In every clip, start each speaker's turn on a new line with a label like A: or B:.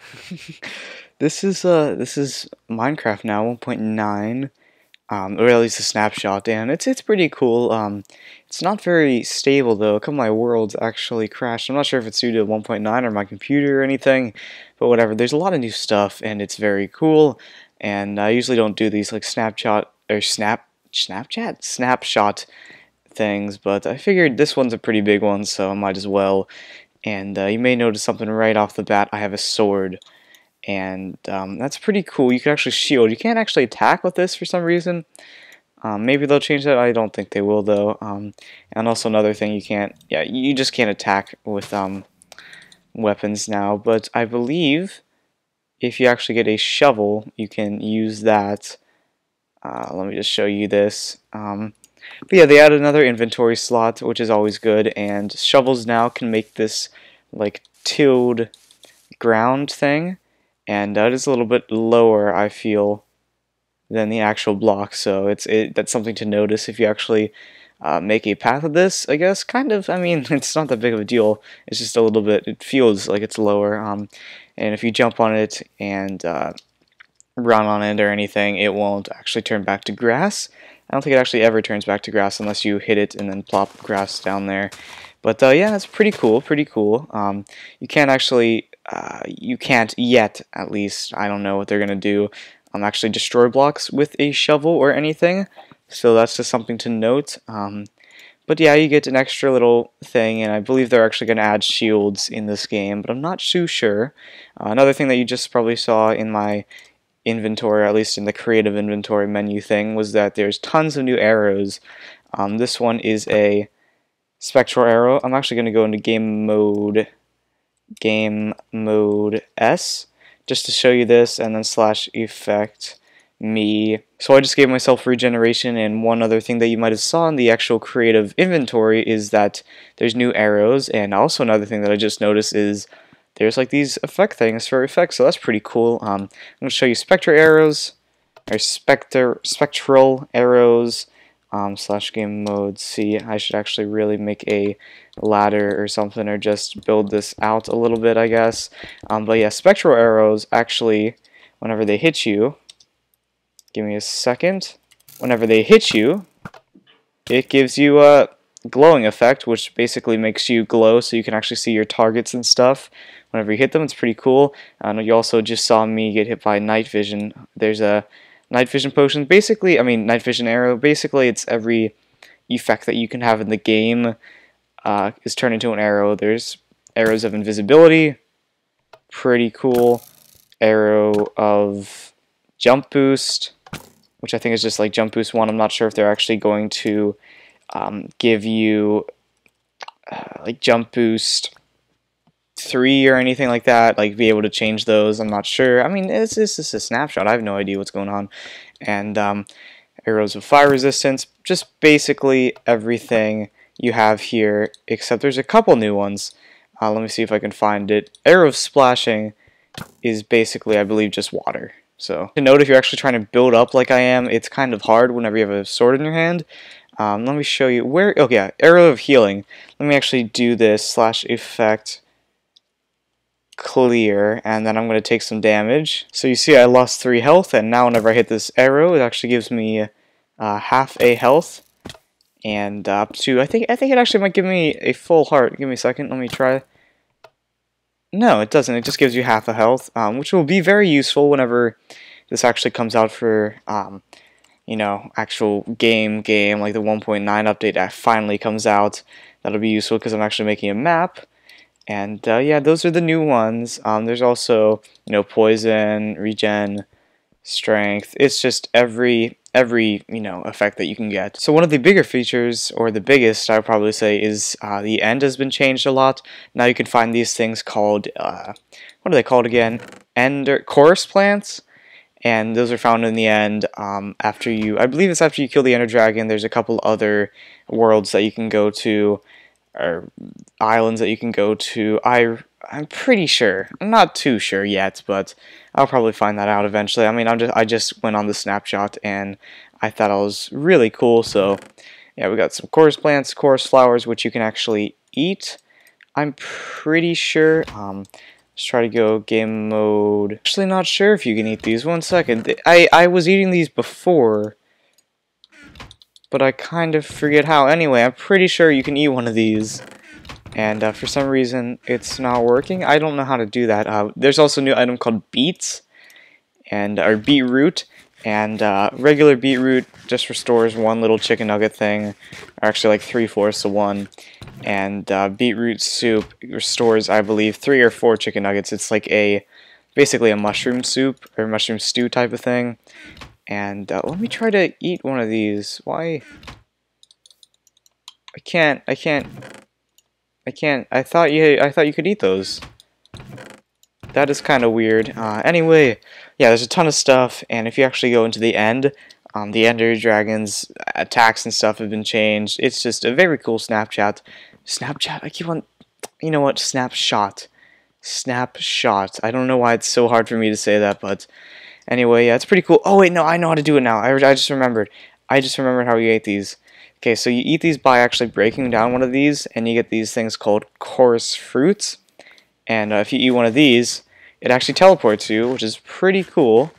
A: this is uh this is Minecraft now 1.9. Um, or at least a snapshot, and it's it's pretty cool. Um, it's not very stable though. A couple of my worlds actually crashed. I'm not sure if it's due to 1.9 or my computer or anything, but whatever. There's a lot of new stuff, and it's very cool. And I usually don't do these like snapshot or snap Snapchat snapshot things, but I figured this one's a pretty big one, so I might as well. And uh, you may notice something right off the bat. I have a sword. And um, that's pretty cool. You can actually shield. You can't actually attack with this for some reason. Um, maybe they'll change that. I don't think they will, though. Um, and also another thing, you can't... Yeah, you just can't attack with um, weapons now. But I believe if you actually get a shovel, you can use that. Uh, let me just show you this. Um, but yeah, they added another inventory slot, which is always good, and shovels now can make this, like, tilled ground thing, and it's a little bit lower, I feel, than the actual block, so it's it, that's something to notice if you actually uh, make a path of this, I guess, kind of, I mean, it's not that big of a deal, it's just a little bit, it feels like it's lower, um, and if you jump on it and, uh, run on it or anything, it won't actually turn back to grass. I don't think it actually ever turns back to grass unless you hit it and then plop grass down there. But uh, yeah, that's pretty cool, pretty cool. Um, you can't actually, uh, you can't yet, at least, I don't know what they're going to do, um, actually destroy blocks with a shovel or anything. So that's just something to note. Um, but yeah, you get an extra little thing, and I believe they're actually going to add shields in this game, but I'm not too sure. Uh, another thing that you just probably saw in my inventory, or at least in the creative inventory menu thing, was that there's tons of new arrows. Um, this one is a spectral arrow. I'm actually going to go into game mode, game mode S, just to show you this, and then slash effect me. So I just gave myself regeneration and one other thing that you might have saw in the actual creative inventory is that there's new arrows and also another thing that I just noticed is there's like these effect things for effects, so that's pretty cool. Um, I'm going to show you Spectre arrows, or Spectre, Spectral arrows, um, slash game mode C. I should actually really make a ladder or something, or just build this out a little bit, I guess. Um, but yeah, Spectral arrows actually, whenever they hit you, give me a second, whenever they hit you, it gives you a... Uh, glowing effect, which basically makes you glow so you can actually see your targets and stuff whenever you hit them. It's pretty cool. And you also just saw me get hit by night vision. There's a night vision potion. Basically, I mean, night vision arrow. Basically, it's every effect that you can have in the game uh, is turned into an arrow. There's arrows of invisibility. Pretty cool. Arrow of jump boost, which I think is just like jump boost 1. I'm not sure if they're actually going to um, give you uh, like jump boost three or anything like that, like be able to change those. I'm not sure. I mean, it's, it's just a snapshot. I have no idea what's going on. And um, arrows with fire resistance, just basically everything you have here, except there's a couple new ones. Uh, let me see if I can find it. Arrow splashing is basically, I believe, just water. So to note, if you're actually trying to build up like I am, it's kind of hard whenever you have a sword in your hand. Um, let me show you where, oh yeah, Arrow of Healing. Let me actually do this, slash effect clear, and then I'm going to take some damage. So you see I lost 3 health, and now whenever I hit this arrow, it actually gives me uh, half a health, and up to, I think, I think it actually might give me a full heart. Give me a second, let me try. No, it doesn't, it just gives you half a health, um, which will be very useful whenever this actually comes out for um, you know, actual game game, like the 1.9 update that finally comes out. That'll be useful because I'm actually making a map. And uh, yeah, those are the new ones. Um, there's also, you know, poison, regen, strength. It's just every every you know effect that you can get. So one of the bigger features, or the biggest, I would probably say, is uh, the end has been changed a lot. Now you can find these things called uh, what are they called again? Ender chorus plants and those are found in the end um, after you, I believe it's after you kill the Ender Dragon, there's a couple other worlds that you can go to, or islands that you can go to, I, I'm pretty sure, I'm not too sure yet, but I'll probably find that out eventually, I mean, I'm just, I just went on the snapshot, and I thought it was really cool, so, yeah, we got some chorus plants, chorus flowers, which you can actually eat, I'm pretty sure, um, Let's try to go game mode. Actually not sure if you can eat these. One second. I, I was eating these before. But I kind of forget how. Anyway, I'm pretty sure you can eat one of these. And uh, for some reason, it's not working. I don't know how to do that. Uh, there's also a new item called beets. And our beetroot. And uh, regular beetroot just restores one little chicken nugget thing. Or actually like three-fourths of one and uh, beetroot soup restores, I believe, three or four chicken nuggets. It's like a basically a mushroom soup or mushroom stew type of thing. And uh, let me try to eat one of these. Why? I can't. I can't. I can't. I thought you. I thought you could eat those. That is kind of weird. Uh, anyway, yeah, there's a ton of stuff, and if you actually go into the end, um, the Ender Dragons attacks and stuff have been changed. It's just a very cool Snapchat. Snapchat. I keep on. You know what? Snapshot. Snapshot. I don't know why it's so hard for me to say that, but anyway, yeah, it's pretty cool. Oh, wait, no, I know how to do it now. I, I just remembered. I just remembered how you ate these. Okay, so you eat these by actually breaking down one of these, and you get these things called coarse fruits. And uh, if you eat one of these, it actually teleports you, which is pretty cool.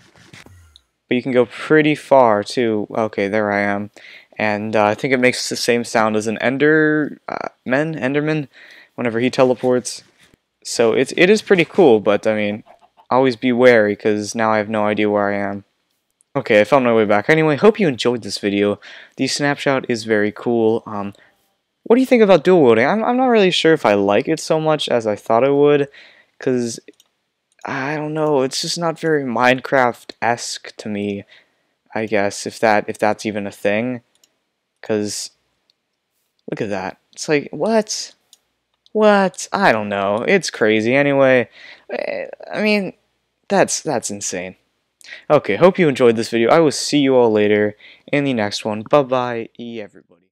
A: But you can go pretty far, too. Okay, there I am and uh, I think it makes the same sound as an Enderman, uh, Enderman, whenever he teleports. So it's it is pretty cool, but I mean, always be wary because now I have no idea where I am. Okay, I found my way back. Anyway, hope you enjoyed this video. The snapshot is very cool. Um, what do you think about dual wielding? I'm, I'm not really sure if I like it so much as I thought I would, because I don't know. It's just not very Minecraft esque to me. I guess if that if that's even a thing. Because, look at that. It's like, what? What? I don't know. It's crazy. Anyway, eh, I mean, that's that's insane. Okay, hope you enjoyed this video. I will see you all later in the next one. Bye-bye, everybody.